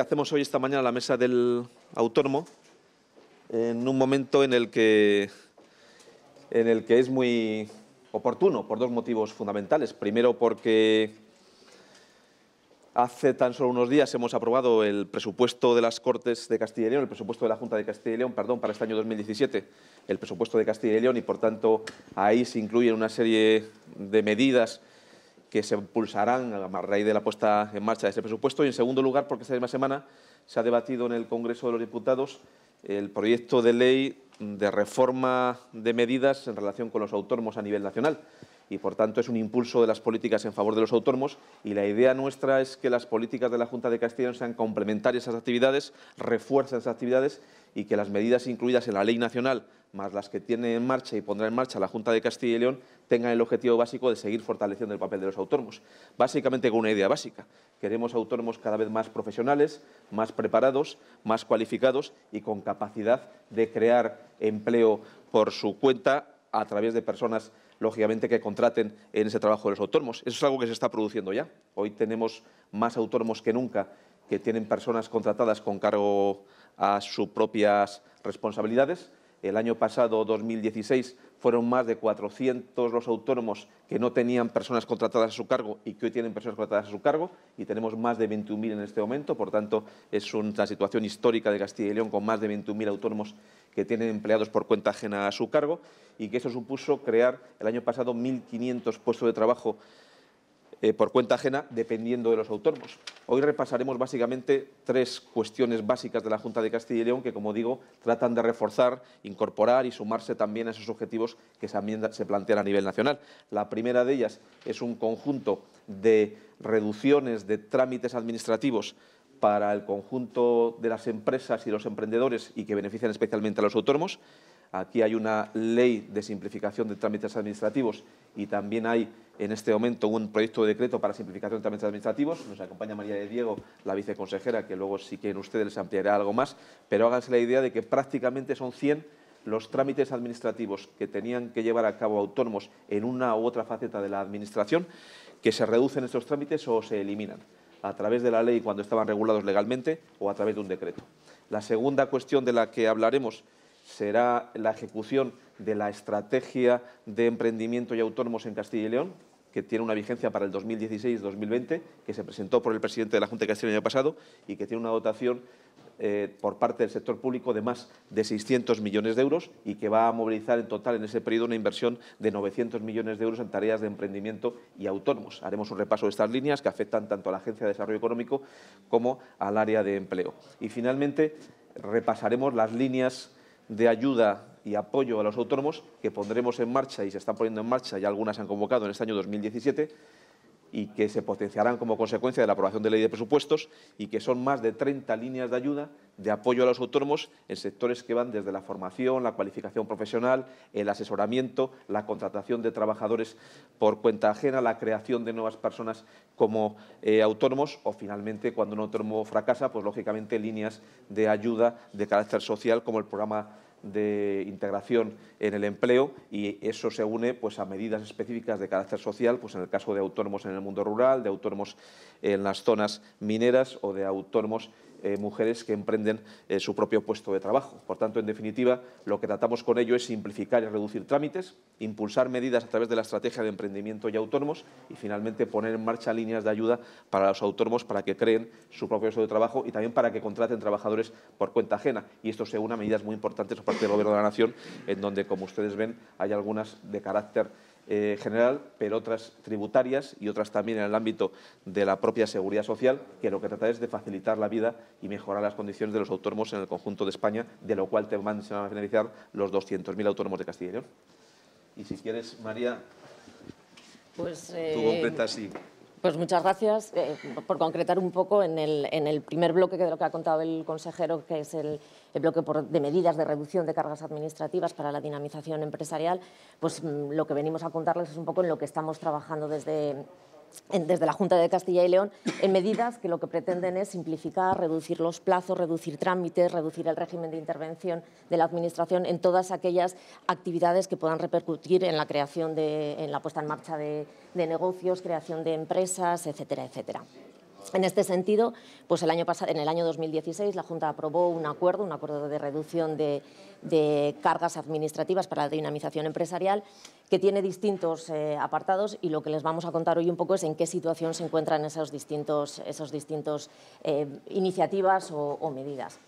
Hacemos hoy esta mañana la mesa del autónomo en un momento en el que, en el que es muy oportuno por dos motivos fundamentales. Primero, porque hace tan solo unos días hemos aprobado el presupuesto de las Cortes de Castilla y León, el presupuesto de la Junta de Castilla y León, perdón, para este año 2017, el presupuesto de Castilla y León, y por tanto ahí se incluyen una serie de medidas que se impulsarán a raíz de la puesta en marcha de ese presupuesto. Y, en segundo lugar, porque esta misma semana se ha debatido en el Congreso de los Diputados el proyecto de ley de reforma de medidas en relación con los autónomos a nivel nacional y por tanto es un impulso de las políticas en favor de los autónomos y la idea nuestra es que las políticas de la Junta de Castilla León sean complementarias a esas actividades, refuercen esas actividades y que las medidas incluidas en la ley nacional más las que tiene en marcha y pondrá en marcha la Junta de Castilla y León tengan el objetivo básico de seguir fortaleciendo el papel de los autónomos. Básicamente con una idea básica. Queremos autónomos cada vez más profesionales, más preparados, más cualificados y con capacidad de crear empleo por su cuenta a través de personas lógicamente, que contraten en ese trabajo de los autónomos. Eso es algo que se está produciendo ya. Hoy tenemos más autónomos que nunca que tienen personas contratadas con cargo a sus propias responsabilidades. El año pasado, 2016, fueron más de 400 los autónomos que no tenían personas contratadas a su cargo y que hoy tienen personas contratadas a su cargo y tenemos más de 21.000 en este momento. Por tanto, es una situación histórica de Castilla y León con más de 21.000 autónomos que tienen empleados por cuenta ajena a su cargo y que eso supuso crear el año pasado 1.500 puestos de trabajo eh, por cuenta ajena dependiendo de los autónomos. Hoy repasaremos básicamente tres cuestiones básicas de la Junta de Castilla y León que, como digo, tratan de reforzar, incorporar y sumarse también a esos objetivos que se plantean a nivel nacional. La primera de ellas es un conjunto de reducciones de trámites administrativos para el conjunto de las empresas y los emprendedores y que benefician especialmente a los autónomos. Aquí hay una ley de simplificación de trámites administrativos y también hay en este momento un proyecto de decreto para simplificación de trámites administrativos. Nos acompaña María de Diego, la viceconsejera, que luego si quieren ustedes les ampliará algo más, pero háganse la idea de que prácticamente son 100 los trámites administrativos que tenían que llevar a cabo autónomos en una u otra faceta de la Administración, que se reducen estos trámites o se eliminan a través de la ley cuando estaban regulados legalmente o a través de un decreto. La segunda cuestión de la que hablaremos será la ejecución de la estrategia de emprendimiento y autónomos en Castilla y León, que tiene una vigencia para el 2016-2020, que se presentó por el presidente de la Junta de Castilla el año pasado y que tiene una dotación eh, por parte del sector público de más de 600 millones de euros y que va a movilizar en total en ese periodo una inversión de 900 millones de euros en tareas de emprendimiento y autónomos. Haremos un repaso de estas líneas que afectan tanto a la Agencia de Desarrollo Económico como al área de empleo. Y finalmente repasaremos las líneas de ayuda y apoyo a los autónomos que pondremos en marcha y se están poniendo en marcha, y algunas se han convocado en este año 2017 y que se potenciarán como consecuencia de la aprobación de la ley de presupuestos y que son más de 30 líneas de ayuda de apoyo a los autónomos en sectores que van desde la formación, la cualificación profesional, el asesoramiento, la contratación de trabajadores por cuenta ajena, la creación de nuevas personas como eh, autónomos o finalmente cuando un autónomo fracasa, pues lógicamente líneas de ayuda de carácter social como el programa de integración en el empleo y eso se une pues, a medidas específicas de carácter social, pues en el caso de autónomos en el mundo rural, de autónomos en las zonas mineras o de autónomos eh, mujeres que emprenden eh, su propio puesto de trabajo. Por tanto, en definitiva, lo que tratamos con ello es simplificar y reducir trámites, impulsar medidas a través de la estrategia de emprendimiento y autónomos y, finalmente, poner en marcha líneas de ayuda para los autónomos para que creen su propio puesto de trabajo y también para que contraten trabajadores por cuenta ajena. Y esto se une a medidas muy importantes por parte del Gobierno de la Nación, en donde, como ustedes ven, hay algunas de carácter eh, general, pero otras tributarias y otras también en el ámbito de la propia seguridad social, que lo que trata es de facilitar la vida y mejorar las condiciones de los autónomos en el conjunto de España, de lo cual te van a finalizar los 200.000 autónomos de Castilla y León. Y si quieres, María, pues, tú eh, completas y... Pues muchas gracias eh, por concretar un poco en el, en el, primer bloque de lo que ha contado el consejero, que es el, el bloque por, de medidas de reducción de cargas administrativas para la dinamización empresarial. Pues mm, lo que venimos a contarles es un poco en lo que estamos trabajando desde desde la Junta de Castilla y León en medidas que lo que pretenden es simplificar, reducir los plazos, reducir trámites, reducir el régimen de intervención de la Administración en todas aquellas actividades que puedan repercutir en la creación de, en la puesta en marcha de, de negocios, creación de empresas, etcétera, etcétera. En este sentido, pues el año en el año 2016 la Junta aprobó un acuerdo, un acuerdo de reducción de, cargas administrativas para la dinamización empresarial, que tiene distintos eh, apartados y lo que les vamos a contar hoy un poco es en qué situación se encuentran esas distintas esos distintos eh, iniciativas o medidas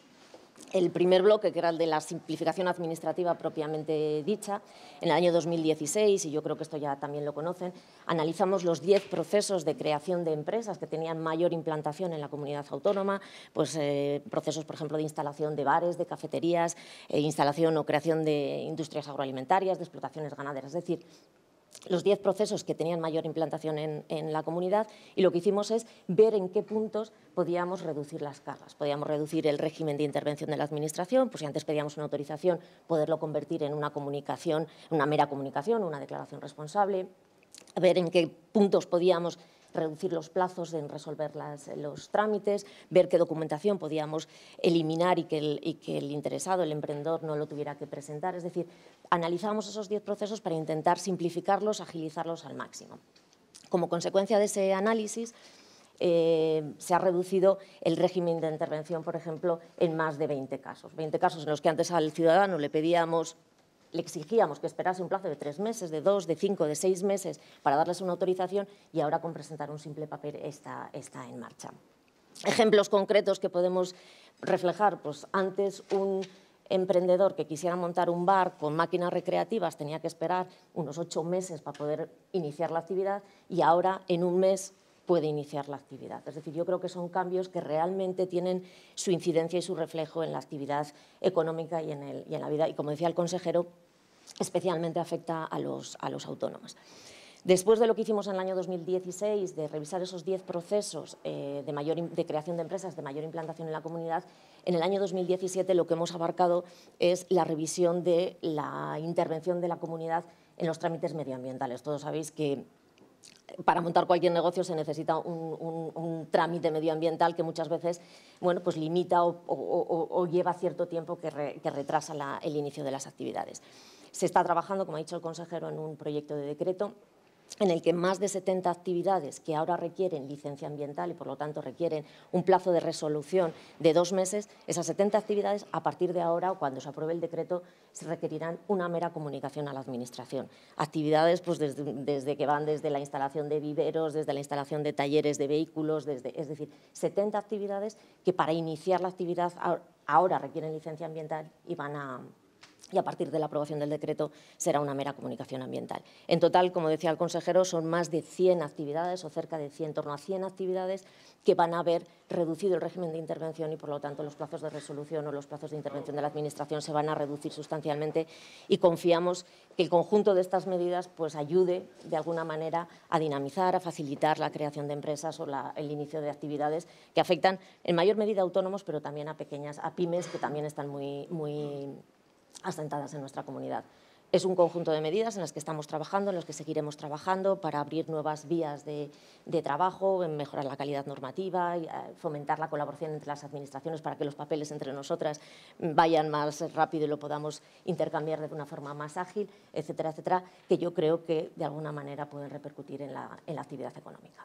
el primer bloque, que era el de la simplificación administrativa propiamente dicha, en el año 2016, y yo creo que esto ya también lo conocen, analizamos los 10 procesos de creación de empresas que tenían mayor implantación en la comunidad autónoma, pues eh, procesos, por ejemplo, de instalación de bares, de cafeterías, eh, instalación o creación de industrias agroalimentarias, de explotaciones ganaderas, es decir, los 10 procesos que tenían mayor implantación en, la comunidad y lo que hicimos es ver en qué puntos podíamos reducir las cargas. Podíamos reducir el régimen de intervención de la Administración, pues si antes pedíamos una autorización, poderlo convertir en una comunicación, una mera comunicación, una declaración responsable, ver en qué puntos podíamos reducir los plazos en resolver los trámites, ver qué documentación podíamos eliminar y que, el, interesado, el emprendedor, no lo tuviera que presentar. Es decir, analizamos esos 10 procesos para intentar simplificarlos, agilizarlos al máximo. Como consecuencia de ese análisis, eh, se ha reducido el régimen de intervención, por ejemplo, en más de 20 casos. 20 casos en los que antes al ciudadano le pedíamos le exigíamos que esperase un plazo de tres meses, de dos, de cinco, de seis meses para darles una autorización y ahora con presentar un simple papel está, está en marcha. Ejemplos concretos que podemos reflejar, pues antes un emprendedor que quisiera montar un bar con máquinas recreativas tenía que esperar unos ocho meses para poder iniciar la actividad y ahora en un mes puede iniciar la actividad. Es decir, yo creo que son cambios que realmente tienen su incidencia y su reflejo en la actividad económica y en, la vida. Y como decía el consejero, especialmente afecta a los, autónomos. Después de lo que hicimos en el año 2016, de revisar esos 10 procesos eh, de creación de empresas de mayor implantación en la comunidad, en el año 2017 lo que hemos abarcado es la revisión de la intervención de la comunidad en los trámites medioambientales. Todos sabéis que para montar cualquier negocio se necesita un, trámite medioambiental que muchas veces pues limita o, lleva cierto tiempo que, retrasa el inicio de las actividades. Se está trabajando, como ha dicho el consejero, en un proyecto de decreto en el que más de 70 actividades que ahora requieren licencia ambiental y por lo tanto requieren un plazo de resolución de dos meses, esas 70 actividades a partir de ahora o cuando se apruebe el decreto se requerirán una mera comunicación a la Administración. Actividades pues, desde, que van desde la instalación de viveros, desde la instalación de talleres de vehículos, desde, es decir, 70 actividades que para iniciar la actividad ahora requieren licencia ambiental y van a, y a partir de la aprobación del decreto será una mera comunicación ambiental. En total, como decía el consejero, son más de 100 actividades o cerca de 100, en torno a 100 actividades que van a haber reducido el régimen de intervención y, por lo tanto, los plazos de resolución o los plazos de intervención de la Administración se van a reducir sustancialmente y confiamos que el conjunto de estas medidas pues, ayude, de alguna manera, a dinamizar, a facilitar la creación de empresas o el inicio de actividades que afectan en mayor medida a autónomos, pero también a pequeñas, a pymes que también están muy, muy asentadas en nuestra comunidad. Es un conjunto de medidas en las que estamos trabajando, en las que seguiremos trabajando para abrir nuevas vías de, trabajo, en mejorar la calidad normativa, y eh, fomentar la colaboración entre las administraciones para que los papeles entre nosotras vayan más rápido y lo podamos intercambiar de una forma más ágil, etcétera, etcétera, que yo creo que de alguna manera pueden repercutir en la actividad económica.